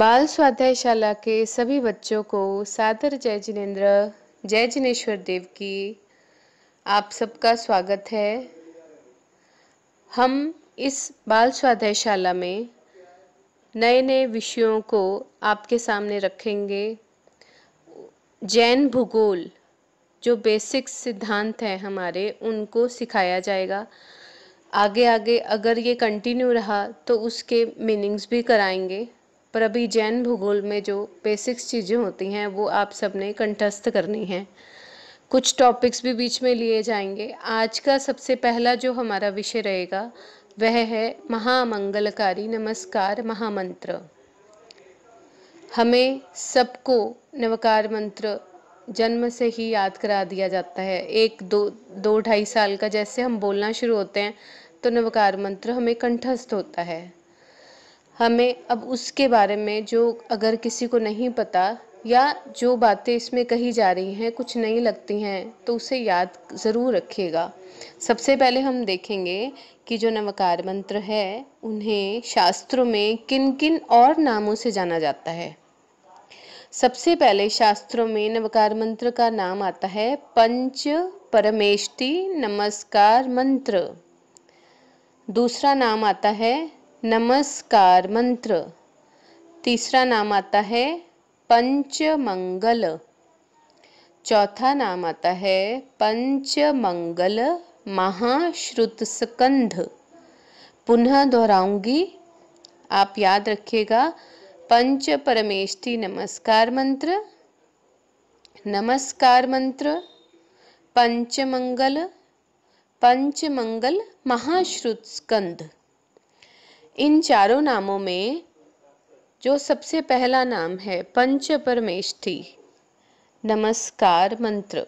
बाल स्वाध्यायशाला के सभी बच्चों को सादर जय जिनेन्द्र जय जिनेश्वर देव की आप सबका स्वागत है हम इस बाल स्वाध्यायशाला में नए नए विषयों को आपके सामने रखेंगे जैन भूगोल जो बेसिक सिद्धांत हैं हमारे उनको सिखाया जाएगा आगे आगे अगर ये कंटिन्यू रहा तो उसके मीनिंग्स भी कराएंगे पर अभी जैन भूगोल में जो बेसिक्स चीज़ें होती हैं वो आप सबने कंठस्थ करनी है कुछ टॉपिक्स भी बीच में लिए जाएंगे आज का सबसे पहला जो हमारा विषय रहेगा वह है महामंगलकारी नमस्कार महामंत्र हमें सबको नवकार मंत्र जन्म से ही याद करा दिया जाता है एक दो दो ढाई साल का जैसे हम बोलना शुरू होते हैं तो नवकार मंत्र हमें कंठस्थ होता है हमें अब उसके बारे में जो अगर किसी को नहीं पता या जो बातें इसमें कही जा रही हैं कुछ नहीं लगती हैं तो उसे याद ज़रूर रखिएगा सबसे पहले हम देखेंगे कि जो नवकार मंत्र है उन्हें शास्त्रों में किन किन और नामों से जाना जाता है सबसे पहले शास्त्रों में नवकार मंत्र का नाम आता है पंच परमेष्टि नमस्कार मंत्र दूसरा नाम आता है नमस्कार मंत्र तीसरा नाम आता है मंगल चौथा नाम आता है पंचमंगल महाश्रुत स्कंध पुनः दोहराऊंगी आप याद रखिएगा पंच परमेष्टि नमस्कार मंत्र नमस्कार मंत्र पंचमंगल पंचमंगल महाश्रुत स्कंध इन चारों नामों में जो सबसे पहला नाम है पंच परमेष्ठी नमस्कार मंत्र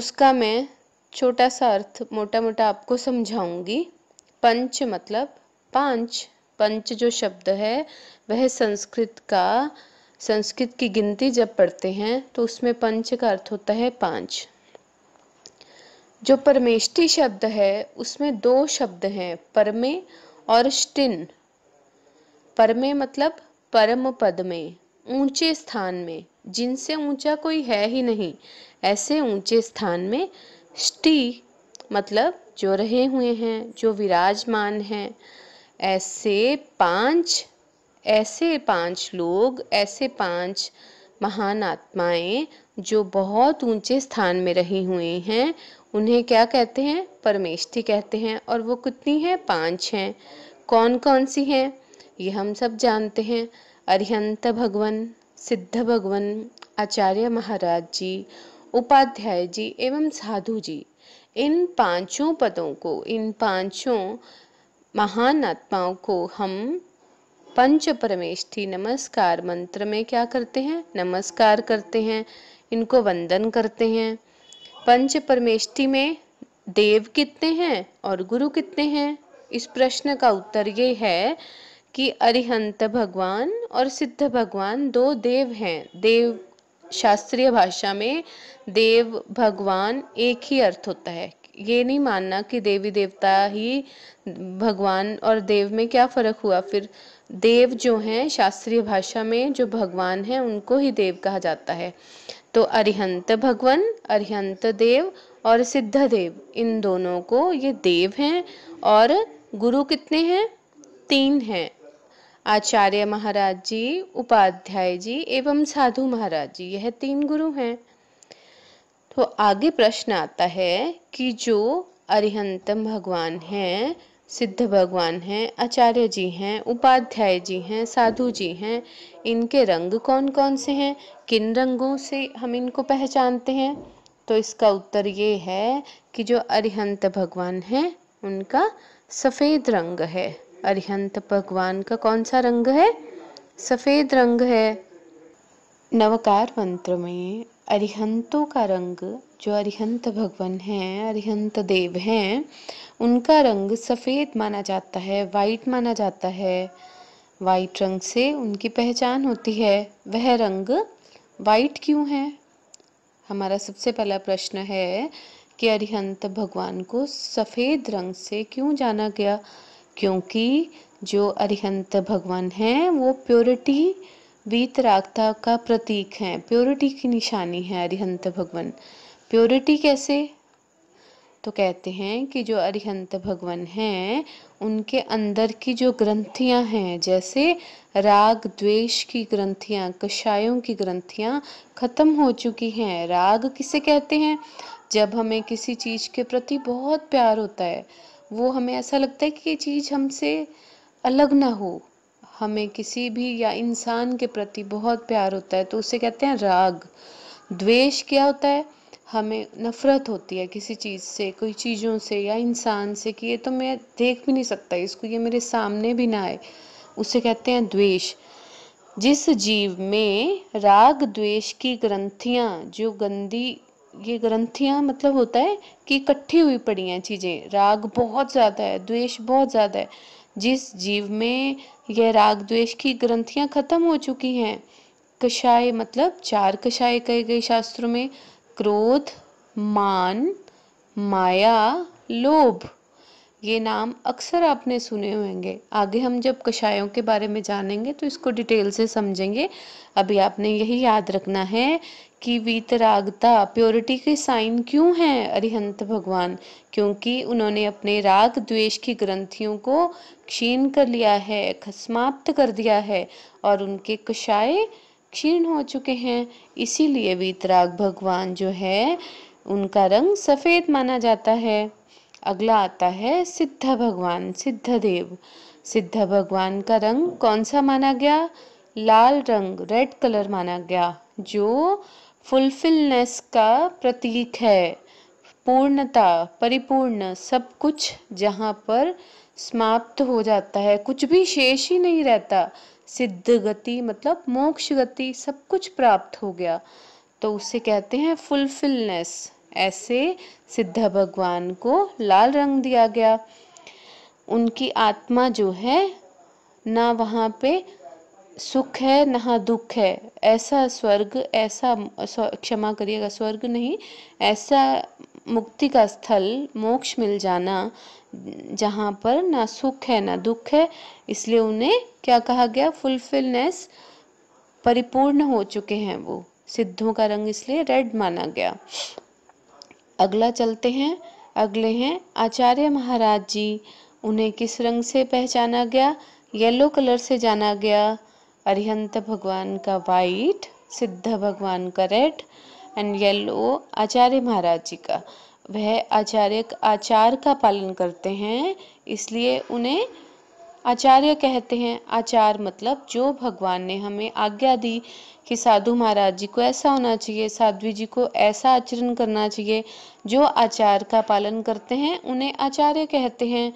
उसका मैं छोटा सा अर्थ मोटा मोटा आपको समझाऊंगी पंच मतलब पांच पंच जो शब्द है वह संस्कृत का संस्कृत की गिनती जब पढ़ते हैं तो उसमें पंच का अर्थ होता है पांच जो परमेष्ठी शब्द है उसमें दो शब्द हैं परमे और स्टिन पर में मतलब परम पद में ऊंचे स्थान में जिनसे ऊंचा कोई है ही नहीं ऐसे ऊंचे स्थान में स्टी मतलब जो रहे हुए हैं जो विराजमान हैं ऐसे पांच ऐसे पांच लोग ऐसे पांच महान आत्माएं जो बहुत ऊंचे स्थान में रहे हुए हैं उन्हें क्या कहते हैं परमेष्ठी कहते हैं और वो कितनी हैं पांच हैं कौन कौन सी हैं ये हम सब जानते हैं अरिहंत भगवान सिद्ध भगवान आचार्य महाराज जी उपाध्याय जी एवं साधु जी इन पांचों पदों को इन पांचों महान आत्माओं को हम पंच परमेष्ठी नमस्कार मंत्र में क्या करते हैं नमस्कार करते हैं इनको वंदन करते हैं पंच परमेष्टि में देव कितने हैं और गुरु कितने हैं इस प्रश्न का उत्तर ये है कि अरिहंत भगवान और सिद्ध भगवान दो देव हैं देव शास्त्रीय भाषा में देव भगवान एक ही अर्थ होता है ये नहीं मानना कि देवी देवता ही भगवान और देव में क्या फर्क हुआ फिर देव जो हैं शास्त्रीय भाषा में जो भगवान हैं उनको ही देव कहा जाता है तो अरिहंत भगवान अरिहंत देव और सिद्ध देव इन दोनों को ये देव हैं और गुरु कितने हैं तीन हैं आचार्य महाराज जी उपाध्याय जी एवं साधु महाराज जी यह तीन गुरु हैं तो आगे प्रश्न आता है कि जो अरिहंतम भगवान हैं सिद्ध भगवान हैं आचार्य जी हैं उपाध्याय जी हैं साधु जी हैं इनके रंग कौन कौन से हैं किन रंगों से हम इनको पहचानते हैं तो इसका उत्तर ये है कि जो अरिहंत भगवान हैं उनका सफ़ेद रंग है अरिहंत भगवान का कौन सा रंग है सफ़ेद रंग है नवकार मंत्र में अरिहंतों का रंग जो अरिहंत भगवान हैं अरिहंत देव हैं उनका रंग सफ़ेद माना जाता है वाइट माना जाता है वाइट रंग से उनकी पहचान होती है वह रंग वाइट क्यों है हमारा सबसे पहला प्रश्न है कि अरिहंत भगवान को सफ़ेद रंग से क्यों जाना गया क्योंकि जो अरिहंत भगवान हैं वो प्योरिटी वीतरागता का प्रतीक हैं प्योरिटी की निशानी है अरिहंत भगवान प्योरिटी कैसे तो कहते हैं कि जो अरिहंत भगवान हैं उनके अंदर की जो ग्रंथियां हैं जैसे राग द्वेष की ग्रंथियां कषायों की ग्रंथियां खत्म हो चुकी हैं राग किसे कहते हैं जब हमें किसी चीज़ के प्रति बहुत प्यार होता है वो हमें ऐसा लगता है कि ये चीज़ हमसे अलग ना हो हमें किसी भी या इंसान के प्रति बहुत प्यार होता है तो उसे कहते हैं राग द्वेष क्या होता है हमें नफरत होती है किसी चीज़ से कोई चीज़ों से या इंसान से कि ये तो मैं देख भी नहीं सकता इसको ये मेरे सामने भी ना आए उसे कहते हैं द्वेष जिस जीव में राग द्वेष की ग्रंथियाँ जो गंदी ये ग्रंथियाँ मतलब होता है कि इकट्ठी हुई पड़ी हैं चीज़ें राग बहुत ज़्यादा है द्वेष बहुत ज़्यादा है जिस जीव में यह राग द्वेष की ग्रंथियां खत्म हो चुकी हैं कषाय मतलब चार कषाय कहे गए शास्त्रों में क्रोध मान माया लोभ ये नाम अक्सर आपने सुने होंगे आगे हम जब कषायों के बारे में जानेंगे तो इसको डिटेल से समझेंगे अभी आपने यही याद रखना है की वीतरागता प्योरिटी के साइन क्यों हैं अरिहंत भगवान क्योंकि उन्होंने अपने राग द्वेष की ग्रंथियों को क्षीण कर लिया है समाप्त कर दिया है और उनके कषाय क्षीण हो चुके हैं इसीलिए वीतराग भगवान जो है उनका रंग सफ़ेद माना जाता है अगला आता है सिद्ध भगवान सिद्ध देव सिद्ध भगवान का रंग कौन सा माना गया लाल रंग रेड कलर माना गया जो फुलफिलनेस का प्रतीक है पूर्णता परिपूर्ण सब कुछ जहाँ पर समाप्त हो जाता है कुछ भी शेष ही नहीं रहता सिद्ध गति मतलब मोक्ष गति सब कुछ प्राप्त हो गया तो उसे कहते हैं फुलफिलनेस ऐसे सिद्ध भगवान को लाल रंग दिया गया उनकी आत्मा जो है ना वहाँ पे सुख है ना हाँ दुख है ऐसा स्वर्ग ऐसा क्षमा करिएगा स्वर्ग नहीं ऐसा मुक्ति का स्थल मोक्ष मिल जाना जहाँ पर ना सुख है ना दुख है इसलिए उन्हें क्या कहा गया फुलफिलनेस परिपूर्ण हो चुके हैं वो सिद्धों का रंग इसलिए रेड माना गया अगला चलते हैं अगले हैं आचार्य महाराज जी उन्हें किस रंग से पहचाना गया येलो कलर से जाना गया अरिहंत भगवान का वाइट सिद्ध भगवान का रेड एंड येलो आचार्य महाराज जी का वह आचार्य आचार का पालन करते हैं इसलिए उन्हें आचार्य कहते हैं आचार मतलब जो भगवान ने हमें आज्ञा दी कि साधु महाराज जी को ऐसा होना चाहिए साध्वी जी को ऐसा आचरण करना चाहिए जो आचार का पालन करते हैं उन्हें आचार्य कहते हैं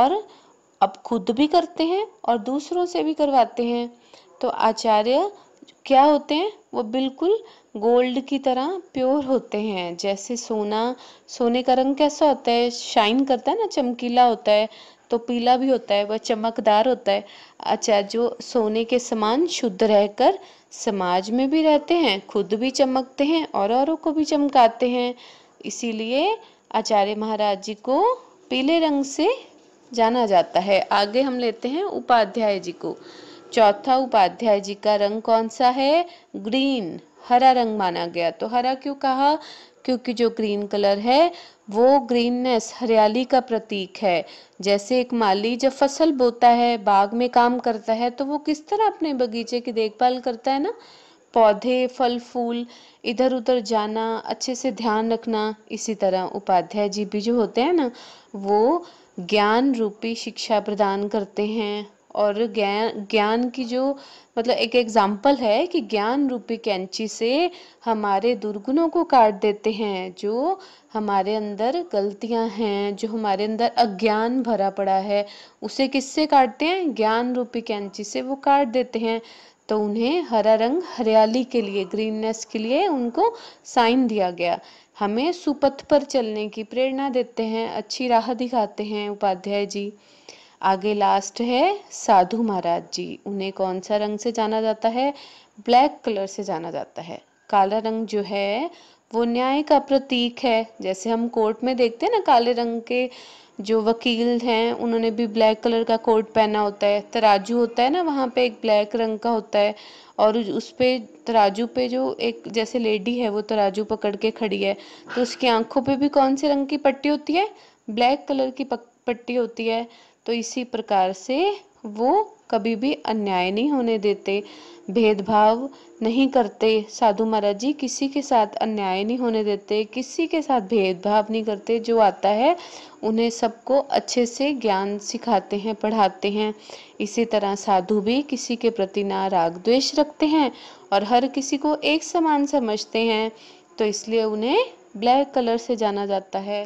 और अब खुद भी करते हैं और दूसरों से भी करवाते हैं तो आचार्य क्या होते हैं वो बिल्कुल गोल्ड की तरह प्योर होते हैं जैसे सोना सोने का रंग कैसा होता है शाइन करता है ना चमकीला होता है तो पीला भी होता है वह चमकदार होता है अच्छा जो सोने के समान शुद्ध रहकर समाज में भी रहते हैं खुद भी चमकते हैं और औरों को भी चमकाते हैं इसीलिए आचार्य महाराज जी को पीले रंग से जाना जाता है आगे हम लेते हैं उपाध्याय जी को चौथा उपाध्याय जी का रंग कौन सा है ग्रीन हरा रंग माना गया तो हरा क्यों कहा क्योंकि जो ग्रीन कलर है वो ग्रीननेस हरियाली का प्रतीक है जैसे एक माली जब फसल बोता है बाग में काम करता है तो वो किस तरह अपने बगीचे की देखभाल करता है ना पौधे फल फूल इधर उधर जाना अच्छे से ध्यान रखना इसी तरह उपाध्याय जी भी जो होते हैं ना वो ज्ञान रूपी शिक्षा प्रदान करते हैं और ज्ञान ज्ञान की जो मतलब एक एग्जाम्पल है कि ज्ञान रूपी कैंची से हमारे दुर्गुणों को काट देते हैं जो हमारे अंदर गलतियां हैं जो हमारे अंदर अज्ञान भरा पड़ा है उसे किससे काटते हैं ज्ञान रूपी कैंची से वो काट देते हैं तो उन्हें हरा रंग हरियाली के लिए ग्रीननेस के लिए उनको साइन दिया गया हमें सुपथ पर चलने की प्रेरणा देते हैं अच्छी राह दिखाते हैं उपाध्याय जी आगे लास्ट है साधु महाराज जी उन्हें कौन सा रंग से जाना जाता है ब्लैक कलर से जाना जाता है काला रंग जो है वो न्याय का प्रतीक है जैसे हम कोर्ट में देखते हैं ना काले रंग के जो वकील हैं उन्होंने भी ब्लैक कलर का कोट पहना होता है तराजू होता है ना वहाँ पे एक ब्लैक रंग का होता है और उस पे तराजू पे जो एक जैसे लेडी है वो तराजू पकड़ के खड़ी है तो उसकी आंखों पे भी कौन से रंग की पट्टी होती है ब्लैक कलर की पट्टी होती है तो इसी प्रकार से वो कभी भी अन्याय नहीं होने देते भेदभाव नहीं करते साधु महाराज जी किसी के साथ अन्याय नहीं होने देते किसी के साथ भेदभाव नहीं करते जो आता है उन्हें सबको अच्छे से ज्ञान सिखाते हैं पढ़ाते हैं इसी तरह साधु भी किसी के प्रति ना राग द्वेष रखते हैं और हर किसी को एक समान समझते हैं तो इसलिए उन्हें ब्लैक कलर से जाना जाता है